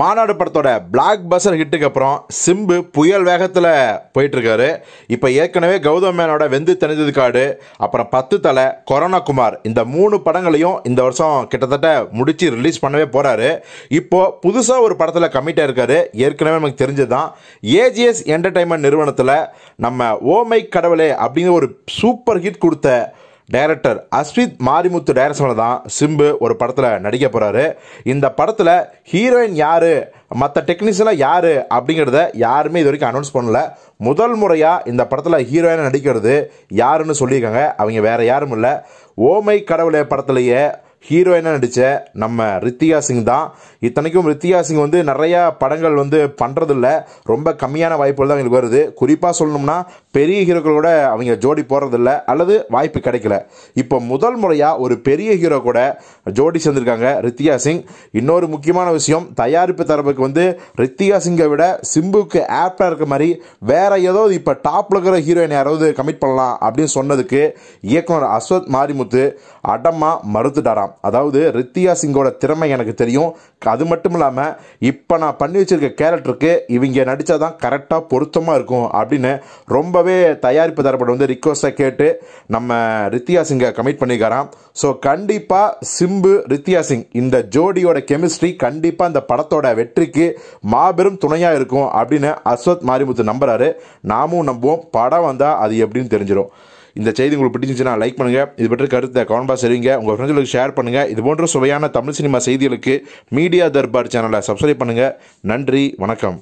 மாநாடு படத்தோட பிளாக் பஸ்டர் ஹிட்டுக்கு அப்புறம் சிம்பு புயல் வேகத்தில் போயிட்டுருக்காரு இப்போ ஏற்கனவே கௌதம் மேனோட வெந்து தனிந்தது காடு அப்புறம் பத்து தலை கொரோனா குமார் இந்த மூணு படங்களையும் இந்த வருஷம் கிட்டத்தட்ட முடித்து ரிலீஸ் பண்ணவே போகிறாரு இப்போது புதுசாக ஒரு படத்தில் கம்மிட்டாக இருக்காரு ஏற்கனவே நமக்கு தெரிஞ்சது தான் ஏஜிஎஸ் என்டர்டைன்மெண்ட் நிறுவனத்தில் நம்ம ஓமை கடவுளே அப்படிங்கிற ஒரு சூப்பர் ஹிட் கொடுத்த டைரக்டர் அஸ்வித் மாரிமுத்து டைரக்ஷனில் தான் சிம்பு ஒரு படத்தில் நடிக்க போகிறாரு இந்த படத்தில் ஹீரோயின் யார் மற்ற டெக்னீஷியனாக யார் அப்படிங்கிறத யாருமே இது வரைக்கும் அனௌன்ஸ் பண்ணல முதல் முறையாக இந்த படத்தில் ஹீரோயினாக நடிக்கிறது யாருன்னு சொல்லியிருக்காங்க அவங்க வேறு யாரும் இல்லை ஓமை கடவுளே படத்துலேயே ஹீரோயினாக நடித்த நம்ம ரித்திகா சிங் தான் இத்தனைக்கும் ரித்திகா சிங் வந்து நிறையா படங்கள் வந்து பண்ணுறதில்ல ரொம்ப கம்மியான வாய்ப்புகள் தான் அவங்களுக்கு வருது குறிப்பாக சொல்லணும்னா பெரிய ஹீரோக்கள் கூட அவங்க ஜோடி போடுறதில்ல அல்லது வாய்ப்பு கிடைக்கல இப்போ முதல் முறையாக ஒரு பெரிய ஹீரோ கூட ஜோடி சேர்ந்திருக்காங்க ரித்திகா சிங் இன்னொரு முக்கியமான விஷயம் தயாரிப்பு தரப்புக்கு வந்து ரித்திகா சிங்கை விட சிம்புக்கு ஆப்டாக இருக்க மாதிரி வேறு ஏதோ இப்போ டாப்பில் இருக்கிற ஹீரோயின் யாராவது கமிட் பண்ணலாம் அப்படின்னு சொன்னதுக்கு இயக்குனர் அஸ்வத் மாரிமுத்து அடமாக மறுத்துட்டாராம் இருக்கலாம் அதாவது ரித்தியா சிங்கோட திறமை எனக்கு தெரியும் அது மட்டும் இல்லாமல் இப்போ நான் பண்ணி வச்சுருக்க கேரக்டருக்கு இவங்க நடித்தா தான் கரெக்டாக பொருத்தமாக இருக்கும் அப்படின்னு ரொம்பவே தயாரிப்பு தரப்பட வந்து ரிக்வஸ்ட்டை கேட்டு நம்ம ரித்தியா சிங்கை கமிட் பண்ணிக்காராம் ஸோ கண்டிப்பாக சிம்பு ரித்தியா சிங் இந்த ஜோடியோட கெமிஸ்ட்ரி கண்டிப்பாக இந்த படத்தோட வெற்றிக்கு மாபெரும் துணையாக இருக்கும் அப்படின்னு அஸ்வத் மாரிமுத்து நம்புறாரு நாமும் நம்புவோம் படம் வந்தால் அது எப்படின்னு தெரிஞ்சிடும் இந்த செய்தி உங்களுக்கு பிடிச்சிருந்துச்சுன்னா லைக் பண்ணுங்கள் இது பற்றி கருத்தை பாஸ் சரிங்க உங்கள் ஃப்ரெண்ட்ஸுக்கு ஷேர் பண்ணுங்கள் இது போன்ற சுவையான தமிழ் சினிமா செய்திகளுக்கு மீடியா தர்பார் சேனலை சப்ஸ்கிரைப் பண்ணுங்கள் நன்றி வணக்கம்